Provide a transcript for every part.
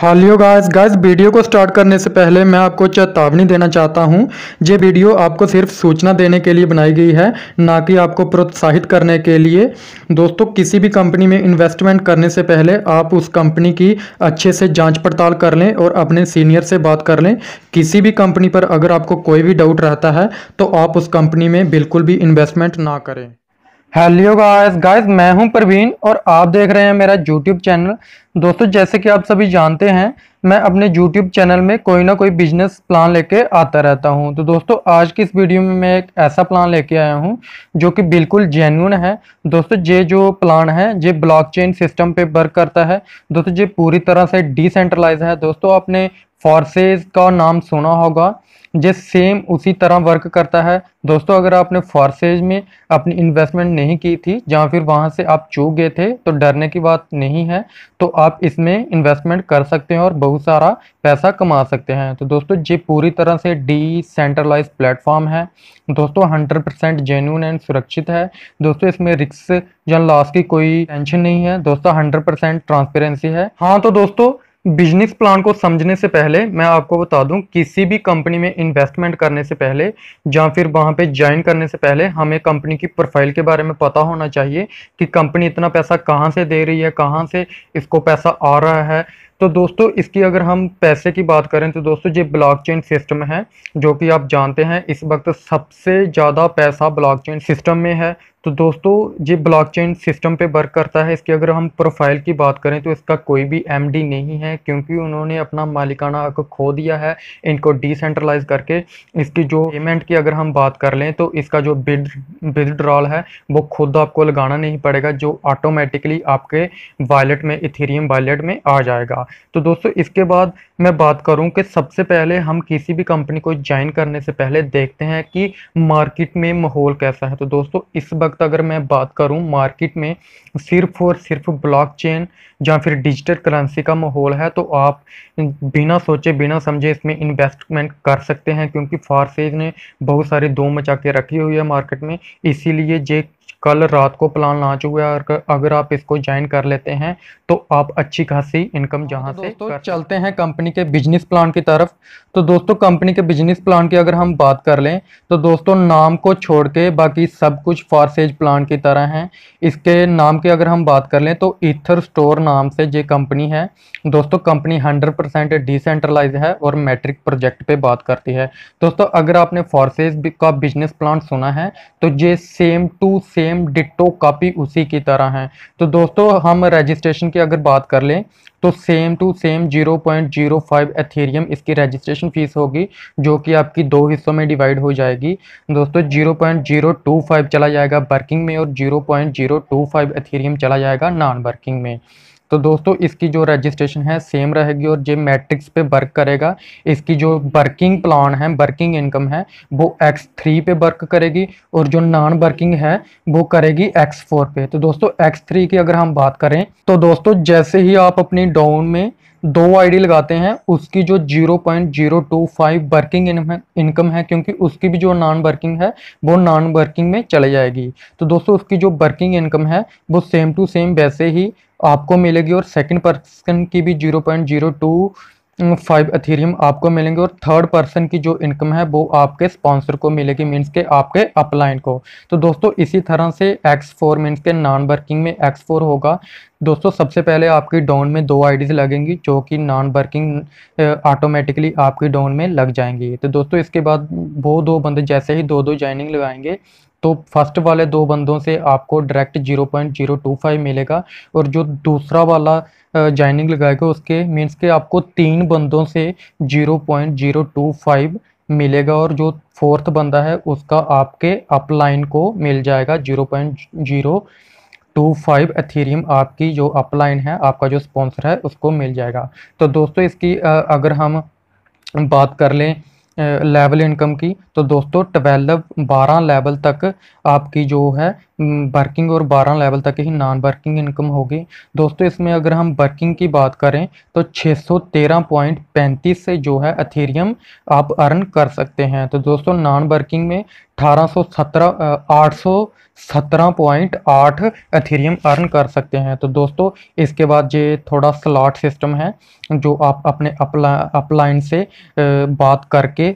हालियो guys guys video को start करने से पहले मैं आपको चेतावनी देना चाहता हूं ये वीडियो आपको सिर्फ सूचना देने के लिए बनाई गई है ना कि आपको प्रोत्साहित करने के लिए दोस्तों किसी भी कंपनी में इन्वेस्टमेंट करने से पहले आप उस कंपनी की अच्छे से जांच पड़ताल कर लें और अपने सीनियर से बात कर लें किसी भी कंपनी पर अगर आपको कोई भी डाउट रहता है तो आप उस कंपनी में बिल्कुल भी इन्वेस्टमेंट ना करें हेलो गाइस गाइस मैं हूं प्रवीण और आप देख रहे हैं मेरा यूट्यूब चैनल दोस्तों जैसे कि आप सभी जानते हैं मैं अपने यूट्यूब चैनल में कोई ना कोई बिजनेस प्लान लेके आता रहता हूं तो दोस्तों आज की इस वीडियो में मैं एक ऐसा प्लान लेके आया हूं जो कि बिल्कुल जेन्यून है दोस्तों ये जो प्लान है ये ब्लॉक सिस्टम पे वर्क करता है दोस्तों ये पूरी तरह से डिसेंट्रलाइज है दोस्तों आपने फॉर्सेज का नाम सुना होगा जो सेम उसी तरह वर्क करता है दोस्तों अगर आपने फॉर्सेज में अपनी इन्वेस्टमेंट नहीं की थी या फिर वहाँ से आप चूक गए थे तो डरने की बात नहीं है तो आप इसमें इन्वेस्टमेंट कर सकते हैं और बहुत सारा पैसा कमा सकते हैं तो दोस्तों ये पूरी तरह से डी सेंट्रलाइज प्लेटफॉर्म है दोस्तों हंड्रेड परसेंट जेन्यून एंड सुरक्षित है दोस्तों इसमें रिक्स या लॉस की कोई टेंशन नहीं है दोस्तों हंड्रेड परसेंट ट्रांसपेरेंसी है हाँ तो दोस्तों बिजनेस प्लान को समझने से पहले मैं आपको बता दूं किसी भी कंपनी में इन्वेस्टमेंट करने से पहले या फिर वहां पे ज्वाइन करने से पहले हमें कंपनी की प्रोफाइल के बारे में पता होना चाहिए कि कंपनी इतना पैसा कहां से दे रही है कहां से इसको पैसा आ रहा है तो दोस्तों इसकी अगर हम पैसे की बात करें तो दोस्तों ये ब्लॉकचेन सिस्टम है जो कि आप जानते हैं इस वक्त सबसे ज़्यादा पैसा ब्लॉकचेन सिस्टम में है तो दोस्तों ये ब्लॉकचेन सिस्टम पे वर्क करता है इसकी अगर हम प्रोफाइल की बात करें तो इसका कोई भी एमडी नहीं है क्योंकि उन्होंने अपना मालिकाना हक खो दिया है इनको डिसेंट्रलाइज करके इसकी जो पेमेंट की अगर हम बात कर लें तो इसका जो बिड विदड्रॉल है वो खुद आपको लगाना नहीं पड़ेगा जो ऑटोमेटिकली आपके वॉलेट में इथेरियम वॉलेट में आ जाएगा तो दोस्तों इसके बाद मैं बात करूं कि सबसे पहले हम किसी भी कंपनी को ज्वाइन करने से पहले देखते हैं कि मार्केट में माहौल कैसा है तो दोस्तों इस वक्त अगर मैं बात करूं मार्केट में सिर्फ और सिर्फ ब्लॉकचेन या फिर डिजिटल करेंसी का माहौल है तो आप बिना सोचे बिना समझे इसमें इन्वेस्टमेंट कर सकते हैं क्योंकि फारसेज ने बहुत सारी दो मचा के रखी हुई है मार्केट में इसीलिए ये कल रात को प्लान लॉन्च हुआ है अगर आप इसको ज्वाइन कर लेते हैं तो आप अच्छी खासी इनकम हाँ, तो जहाँ से दोस्तों चलते हैं कंपनी के बिजनेस प्लान की तरफ तो दोस्तों कंपनी के बिजनेस प्लान की अगर हम बात कर लें तो दोस्तों नाम को छोड़ के बाकी सब कुछ फारसेज प्लान की तरह हैं इसके नाम की अगर हम बात कर लें तो ईथर स्टोर नाम से ये कंपनी है दोस्तों कंपनी हंड्रेड परसेंट डिसेंट्रलाइज है और मैट्रिक प्रोजेक्ट पे बात करती है दोस्तों अगर आपने फॉरसेज का बिजनेस प्लान सुना है तो ये same to same same ditto copy उसी की तरह हैं तो दोस्तों हम रजिस्ट्रेशन की अगर बात कर लें तो सेम टू सेम 0.05 एथेरियम इसकी रजिस्ट्रेशन फ़ीस होगी जो कि आपकी दो हिस्सों में डिवाइड हो जाएगी दोस्तों 0.025 चला जाएगा वर्किंग में और 0.025 एथेरियम चला जाएगा नॉन वर्किंग में तो दोस्तों इसकी जो रजिस्ट्रेशन है सेम रहेगी और जो मैट्रिक्स पे वर्क करेगा इसकी जो वर्किंग प्लान है वर्किंग इनकम है वो एक्स थ्री पे वर्क करेगी और जो नॉन वर्किंग है वो करेगी एक्स फोर पे तो दोस्तों एक्स थ्री की अगर हम बात करें तो दोस्तों जैसे ही आप अपनी डाउन में दो आईडी लगाते हैं उसकी जो 0.025 वर्किंग इनकम है क्योंकि उसकी भी जो नॉन वर्किंग है वो नॉन वर्किंग में चले जाएगी तो दोस्तों उसकी जो वर्किंग इनकम है वो सेम टू सेम वैसे ही आपको मिलेगी और सेकंड पर्सन की भी 0.025 अथीरियम आपको मिलेंगे और थर्ड पर्सन की जो इनकम है वो आपके स्पॉन्सर को मिलेगी मीन्स के आपके अपलाइन को तो दोस्तों इसी तरह से एक्स फोर मीन्स के नॉन वर्किंग में एक्स फोर होगा दोस्तों सबसे पहले आपकी डाउन में दो आईडीज़ लगेंगी जो कि नॉन वर्किंग ऑटोमेटिकली आपकी डाउन में लग जाएंगी तो दोस्तों इसके बाद वो दो बंदे जैसे ही दो दो ज्वाइनिंग लगाएंगे तो फर्स्ट वाले दो बंदों से आपको direct zero point zero two five मिलेगा और जो दूसरा वाला ज्वाइनिंग लगाएगा उसके मीन्स के आपको तीन बंदों से zero point zero two five मिलेगा और जो फोर्थ बंदा है उसका आपके अपलाइन को मिल जाएगा zero point zero two five Ethereum आपकी जो अपलाइन है आपका जो स्पॉन्सर है उसको मिल जाएगा तो दोस्तों इसकी अगर हम बात कर लें लेवल इनकम की तो दोस्तों ट्वेल्व बारह लेवल तक आपकी जो है वर्किंग और बारह लेवल तक ही नॉन वर्किंग इनकम होगी दोस्तों इसमें अगर हम वर्किंग की बात करें तो छः सौ तेरह पॉइंट पैंतीस से जो है अथेरियम आप अर्न कर सकते हैं तो दोस्तों नॉन वर्किंग में अठारह सौ पॉइंट आठ एथेरियम अर्न कर सकते हैं तो दोस्तों इसके बाद ये थोड़ा स्लॉट सिस्टम है जो आप अपने अपला अपलाइन से बात करके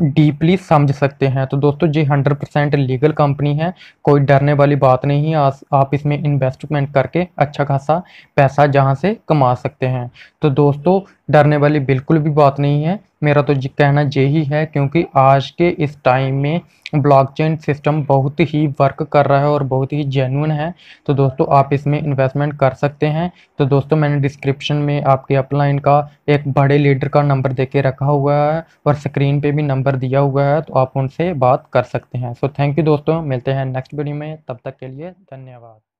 डीपली समझ सकते हैं तो दोस्तों ये हंड्रेड परसेंट लीगल कंपनी है कोई डरने वाली बात नहीं है आप इसमें इन्वेस्टमेंट करके अच्छा खासा पैसा जहाँ से कमा सकते हैं तो दोस्तों डरने वाली बिल्कुल भी बात नहीं है मेरा तो कहना यही है क्योंकि आज के इस टाइम में ब्लॉकचेन सिस्टम बहुत ही वर्क कर रहा है और बहुत ही जेन्यून है तो दोस्तों आप इसमें इन्वेस्टमेंट कर सकते हैं तो दोस्तों मैंने डिस्क्रिप्शन में आपके अपलाइन का एक बड़े लीडर का नंबर दे के रखा हुआ है और स्क्रीन पे भी नंबर दिया हुआ है तो आप उनसे बात कर सकते हैं सो थैंक यू दोस्तों मिलते हैं नेक्स्ट वीडियो में तब तक के लिए धन्यवाद